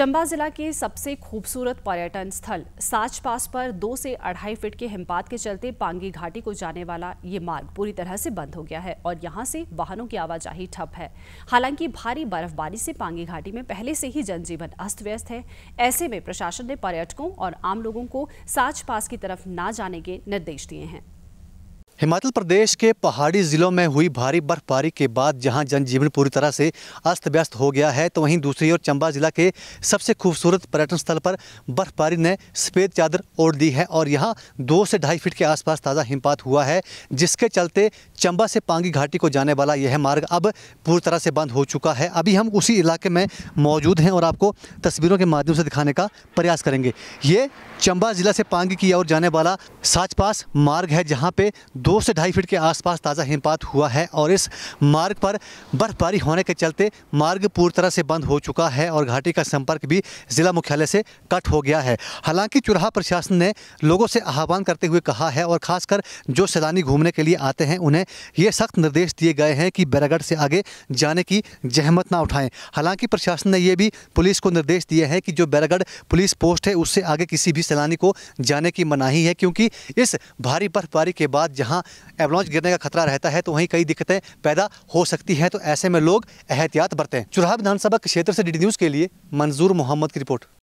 चंबा जिला के सबसे खूबसूरत पर्यटन स्थल साच पास पर दो से अढ़ाई फीट के हिमपात के चलते पांगी घाटी को जाने वाला ये मार्ग पूरी तरह से बंद हो गया है और यहाँ से वाहनों की आवाजाही ठप है हालांकि भारी बर्फबारी से पांगी घाटी में पहले से ही जनजीवन अस्त व्यस्त है ऐसे में प्रशासन ने पर्यटकों और आम लोगों को साच पास की तरफ न जाने के निर्देश दिए हैं हिमाचल प्रदेश के पहाड़ी ज़िलों में हुई भारी बर्फबारी के बाद जहां जनजीवन पूरी तरह से अस्त व्यस्त हो गया है तो वहीं दूसरी ओर चंबा ज़िला के सबसे खूबसूरत पर्यटन स्थल पर बर्फबारी ने सफ़ेद चादर ओढ़ दी है और यहां दो से ढाई फीट के आसपास ताज़ा हिमपात हुआ है जिसके चलते चंबा से पांगी घाटी को जाने वाला यह मार्ग अब पूरी तरह से बंद हो चुका है अभी हम उसी इलाके में मौजूद हैं और आपको तस्वीरों के माध्यम से दिखाने का प्रयास करेंगे ये चंबा ज़िला से पांगी की ओर जाने वाला साच मार्ग है जहाँ पे दो से ढाई फीट के आसपास ताज़ा हिमपात हुआ है और इस मार्ग पर बर्फबारी होने के चलते मार्ग पूरी तरह से बंद हो चुका है और घाटी का संपर्क भी जिला मुख्यालय से कट हो गया है हालांकि चुराहा प्रशासन ने लोगों से आह्वान करते हुए कहा है और खासकर जो सैलानी घूमने के लिए आते हैं उन्हें ये सख्त निर्देश दिए गए हैं कि बैरागढ़ से आगे जाने की जहमत ना उठाएं हालांकि प्रशासन ने यह भी पुलिस को निर्देश दिए हैं कि जो बैरागढ़ पुलिस पोस्ट है उससे आगे किसी भी सैलानी को जाने की मनाही है क्योंकि इस भारी बर्फबारी के बाद जहाँ जहाँ एवलॉन्च गिरने का खतरा रहता है तो वहीं कई दिक्कतें पैदा हो सकती हैं तो ऐसे में लोग एहतियात बरतें चुराह विधानसभा क्षेत्र से डी न्यूज़ के लिए मंजूर मोहम्मद की रिपोर्ट